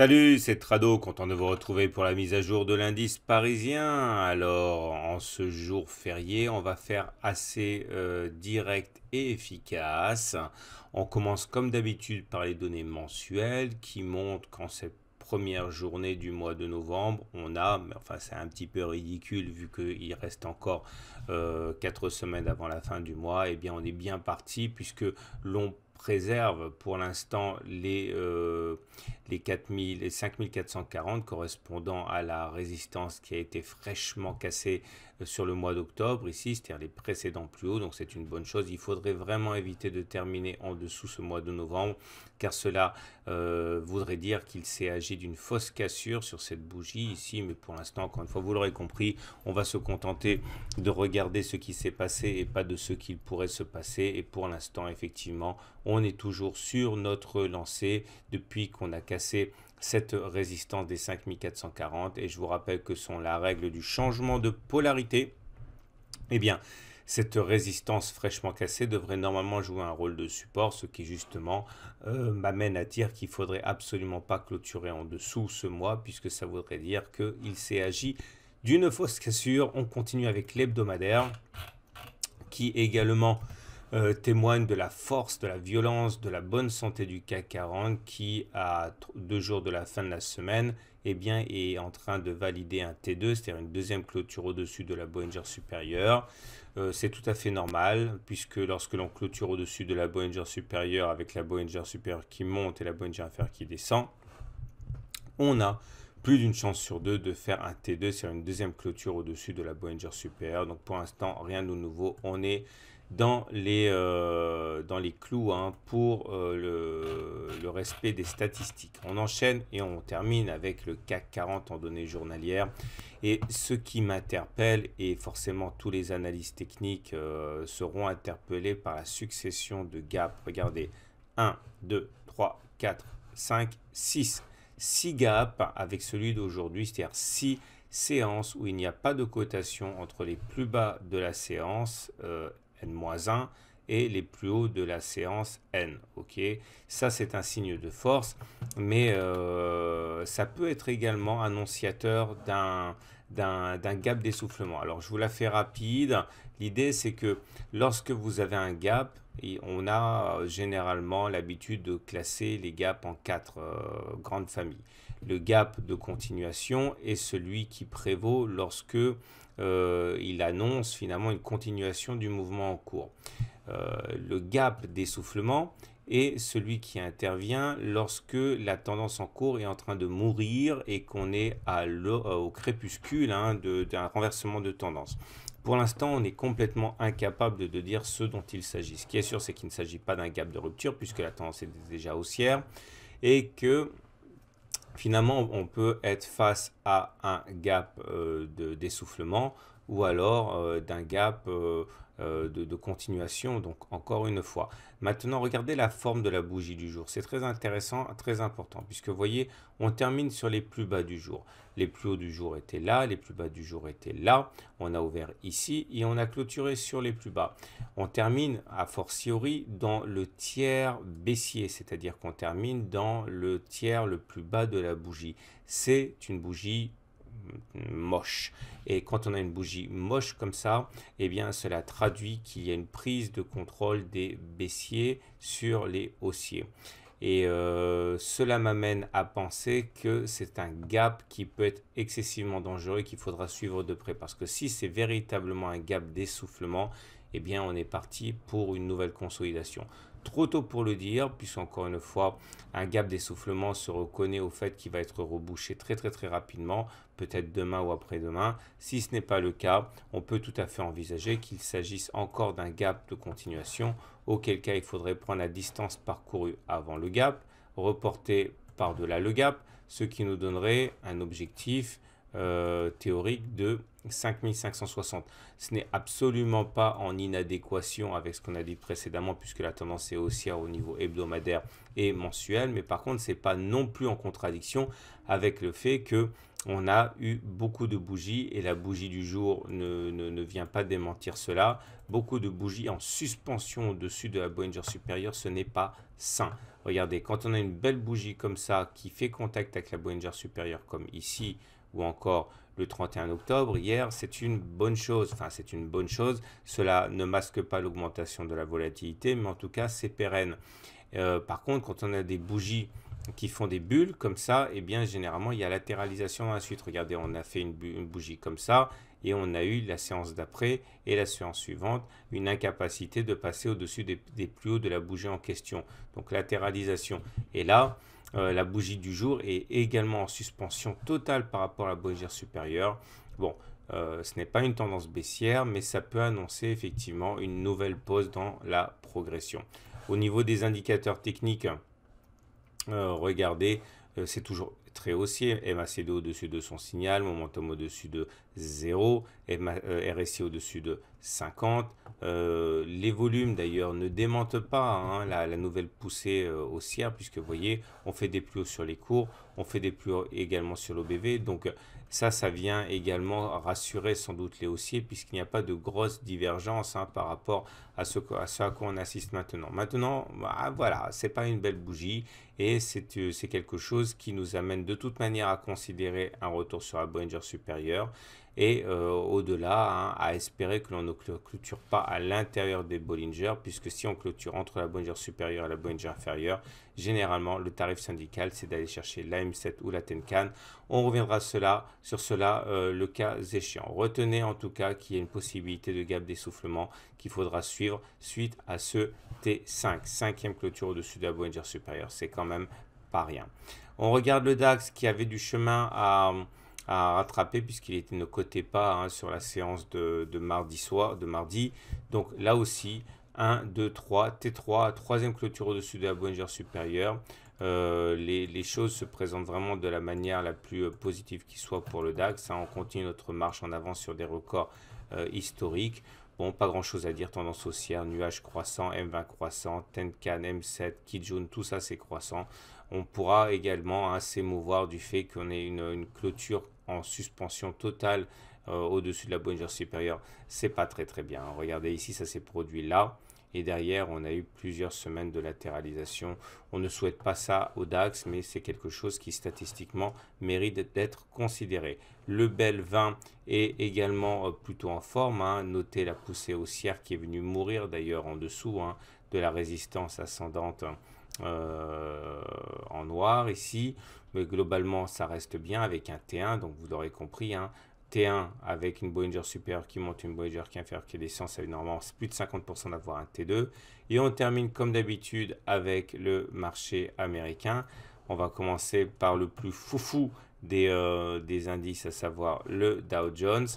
Salut, c'est Trado, content de vous retrouver pour la mise à jour de l'indice parisien. Alors, en ce jour férié, on va faire assez euh, direct et efficace. On commence comme d'habitude par les données mensuelles qui montrent qu'en cette première journée du mois de novembre, on a, mais enfin c'est un petit peu ridicule vu qu'il reste encore euh, quatre 4 semaines avant la fin du mois, et eh bien on est bien parti puisque l'on préserve pour l'instant les, euh, les, 5440 correspondant à la résistance qui a été fraîchement cassée euh, sur le mois d'octobre ici, c'est-à-dire les précédents plus hauts, donc c'est une bonne chose. Il faudrait vraiment éviter de terminer en dessous ce mois de novembre, car cela euh, voudrait dire qu'il s'est agi d'une fausse cassure sur cette bougie ici, mais pour l'instant, encore une fois, vous l'aurez compris, on va se contenter de regarder ce qui s'est passé et pas de ce qu'il pourrait se passer, et pour l'instant, effectivement, on on est toujours sur notre lancée depuis qu'on a cassé cette résistance des 5440 et je vous rappelle que sont la règle du changement de polarité. Eh bien, cette résistance fraîchement cassée devrait normalement jouer un rôle de support, ce qui justement euh, m'amène à dire qu'il faudrait absolument pas clôturer en dessous ce mois, puisque ça voudrait dire qu'il s'est agi d'une fausse cassure. On continue avec l'hebdomadaire, qui également euh, témoigne de la force, de la violence, de la bonne santé du CAC 40 qui, à deux jours de la fin de la semaine, eh bien, est en train de valider un T2, c'est-à-dire une deuxième clôture au-dessus de la Bollinger supérieure. Euh, c'est tout à fait normal, puisque lorsque l'on clôture au-dessus de la Bollinger supérieure, avec la Bollinger supérieure qui monte et la Bollinger inférieure qui descend, on a plus d'une chance sur deux de faire un T2, c'est-à-dire une deuxième clôture au-dessus de la Bollinger supérieure. Donc pour l'instant, rien de nouveau, on est dans les, euh, dans les clous hein, pour euh, le, respect des statistiques. On enchaîne et on termine avec le CAC 40 en données journalières. Et ce qui m'interpelle, et forcément tous les analyses techniques euh, seront interpellés par la succession de gaps. Regardez, 1, 2, 3, 4, 5, 6. 6 gaps avec celui d'aujourd'hui, c'est-à-dire 6 séances où il n'y a pas de cotation entre les plus bas de la séance N-1 et les plus hauts de la séance N. Ok, ça c'est un signe de force, mais euh, ça peut être également annonciateur d'un d'un gap d'essoufflement. Alors je vous la fais rapide. L'idée c'est que lorsque vous avez un gap, on a euh, généralement l'habitude de classer les gaps en quatre euh, grandes familles. Le gap de continuation est celui qui prévaut lorsque euh, il annonce finalement une continuation du mouvement en cours. le gap d'essoufflement, et celui qui intervient lorsque la tendance en cours est en train de mourir et qu'on est à euh, au crépuscule hein, d'un renversement de tendance. Pour l'instant, on est complètement incapable de dire ce dont il s'agit. Ce qui est sûr, c'est qu'il ne s'agit pas d'un gap de rupture puisque la tendance est déjà haussière et que finalement, on peut être face à un gap euh, d'essoufflement ou alors euh, d'un gap euh, euh, de, continuation, donc encore une fois. Maintenant, regardez la forme de la bougie du jour. C'est très intéressant, très important, puisque vous voyez, on termine sur les plus bas du jour. Les plus hauts du jour étaient là, les plus bas du jour étaient là. On a ouvert ici et on a clôturé sur les plus bas. On termine, à fortiori, dans le tiers baissier, c'est-à-dire qu'on termine dans le tiers le plus bas de la bougie. C'est une bougie moche. Et quand on a une bougie moche comme ça, et eh bien cela traduit qu'il y a une prise de contrôle des baissiers sur les haussiers. Et euh, cela m'amène à penser que c'est un gap qui peut être excessivement dangereux qu'il faudra suivre de près. Parce que si c'est véritablement un gap d'essoufflement, eh bien on est parti pour une nouvelle consolidation. Trop tôt pour le dire, puisqu'encore une fois, un gap d'essoufflement se reconnaît au fait qu'il va être rebouché très très très rapidement, peut-être demain ou après-demain. Si ce n'est pas le cas, on peut tout à fait envisager qu'il s'agisse encore d'un gap de continuation, auquel cas il faudrait prendre la distance parcourue avant le gap, reporter par-delà le gap, ce qui nous donnerait un objectif euh, théorique de 5560. Ce n'est absolument pas en inadéquation avec ce qu'on a dit précédemment puisque la tendance est haussière au niveau hebdomadaire et mensuel, mais par contre, c'est pas non plus en contradiction avec le fait que on a eu beaucoup de bougies et la bougie du jour ne, ne, ne vient pas démentir cela. Beaucoup de bougies en suspension au-dessus de la Bollinger supérieure, ce n'est pas sain. Regardez, quand on a une belle bougie comme ça qui fait contact avec la Bollinger supérieure comme ici, ou encore le 31 octobre, hier, c'est une bonne chose. Enfin, c'est une bonne chose. Cela ne masque pas l'augmentation de la volatilité, mais en tout cas, c'est pérenne. Euh, par contre, quand on a des bougies qui font des bulles comme ça, et eh bien, généralement, il y a latéralisation ensuite. Regardez, on a fait une, bougie comme ça et on a eu la séance d'après et la séance suivante une incapacité de passer au-dessus des, des plus hauts de la bougie en question. Donc, latéralisation. Et là, euh, la bougie du jour est également en suspension totale par rapport à la bougie supérieure. Bon, euh, ce n'est pas une tendance baissière, mais ça peut annoncer effectivement une nouvelle pause dans la progression. Au niveau des indicateurs techniques, euh, regardez, c'est toujours très haussier. MACD au-dessus de son signal, momentum au-dessus de 0, RSI au-dessus de 50. Euh, les volumes d'ailleurs ne démentent pas hein, la, nouvelle poussée euh, haussière puisque vous voyez on fait des plus hauts sur les cours, on fait des plus hauts également sur l'OBV donc ça ça vient également rassurer sans doute les haussiers puisqu'il n'y a pas de grosse divergence hein, par rapport à ce, à quoi on assiste maintenant. Maintenant voilà, bah, voilà c'est pas une belle bougie et euh, c'est quelque chose qui nous amène de toute manière à considérer un retour sur la Bollinger supérieure et euh, au-delà, hein, à espérer que l'on ne clôture pas à l'intérieur des Bollinger, puisque si on clôture entre la Bollinger supérieure et la Bollinger inférieure, généralement le tarif syndical c'est d'aller chercher la M7 ou la Tenkan. On reviendra cela, sur cela euh, le cas échéant. Retenez en tout cas qu'il y a une possibilité de gap d'essoufflement qu'il faudra suivre suite à ce T5. Cinquième clôture au-dessus de la Bollinger supérieure, c'est quand même pas rien. On regarde le DAX qui avait du chemin à à rattraper puisqu'il était ne cotait pas hein, sur la séance de, mardi soir, de mardi. Donc là aussi, 1, 2, 3, T3, troisième clôture au-dessus de la Bollinger supérieure. Euh, les, choses se présentent vraiment de la manière la plus euh, positive qui soit pour le DAX. ça hein. On continue notre marche en avant sur des records euh, historiques. Bon, pas grand chose à dire, tendance haussière, nuage croissant, M20 croissant, Tenkan, M7, Kijun, tout ça c'est croissant. On pourra également assez hein, s'émouvoir du fait qu'on ait une, clôture en suspension totale euh, au-dessus de la Bollinger supérieure. C'est pas très très bien. Regardez ici, ça s'est produit là. Et derrière, on a eu plusieurs semaines de latéralisation. On ne souhaite pas ça au DAX, mais c'est quelque chose qui statistiquement mérite d'être considéré. Le bel 20 est également euh, plutôt en forme. Hein. Notez la poussée haussière qui est venue mourir d'ailleurs en dessous hein, de la résistance ascendante. Euh, en noir ici, mais globalement ça reste bien avec un T1, donc vous l'aurez compris, hein. T1 avec une Bollinger supérieure qui monte, une Bollinger qui inférieure qui descend, ça veut normalement plus de 50% d'avoir un T2. Et on termine comme d'habitude avec le marché américain. On va commencer par le plus foufou des, euh, des indices, à savoir le Dow Jones,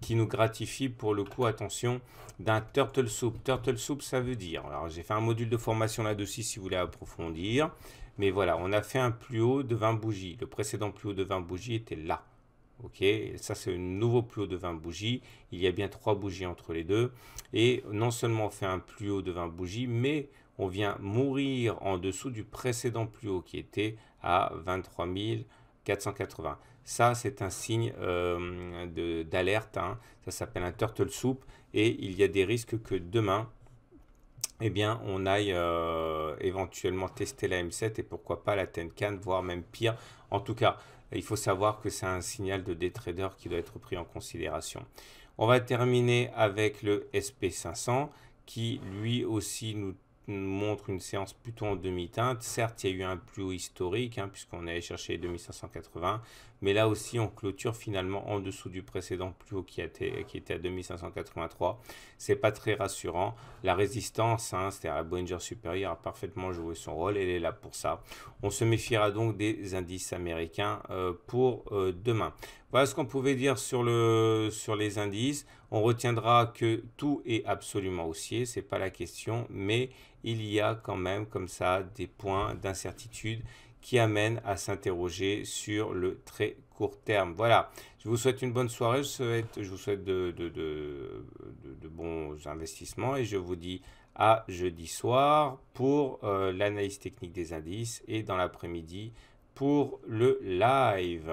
qui nous gratifie pour le coup, attention, d'un turtle soup. Turtle soup, ça veut dire, alors j'ai fait un module de formation là-dessus si vous voulez approfondir, mais voilà, on a fait un plus haut de 20 bougies. Le précédent plus haut de 20 bougies était là. Ok, ça c'est un nouveau plus haut de 20 bougies. Il y a bien trois bougies entre les deux. Et non seulement on fait un plus haut de 20 bougies, mais on vient mourir en dessous du précédent plus haut qui était à 23 480. Ça, c'est un signe euh, d'alerte. Hein. Ça s'appelle un turtle soup. Et il y a des risques que demain, eh bien, on aille euh, éventuellement tester la M7 et pourquoi pas la Tenkan, voire même pire. En tout cas, il faut savoir que c'est un signal de day trader qui doit être pris en considération. On va terminer avec le SP500 qui lui aussi nous montre une séance plutôt en demi-teinte. Certes, il y a eu un plus haut historique, hein, puisqu'on allait chercher 2580, mais là aussi, on clôture finalement en dessous du précédent plus haut qui était, à 2583. C'est pas très rassurant. La résistance, hein, c'est-à-dire la Bollinger supérieure, a parfaitement joué son rôle. Elle est là pour ça. On se méfiera donc des indices américains euh, pour euh, demain. Voilà ce qu'on pouvait dire sur, sur les indices. On retiendra que tout est absolument haussier, ce n'est pas la question, mais il y a quand même comme ça des points d'incertitude qui amènent à s'interroger sur le très court terme. Voilà, je vous souhaite une bonne soirée, je, vous souhaite de, bons investissements et je vous dis à jeudi soir pour euh, l'analyse technique des indices et dans l'après-midi pour le live.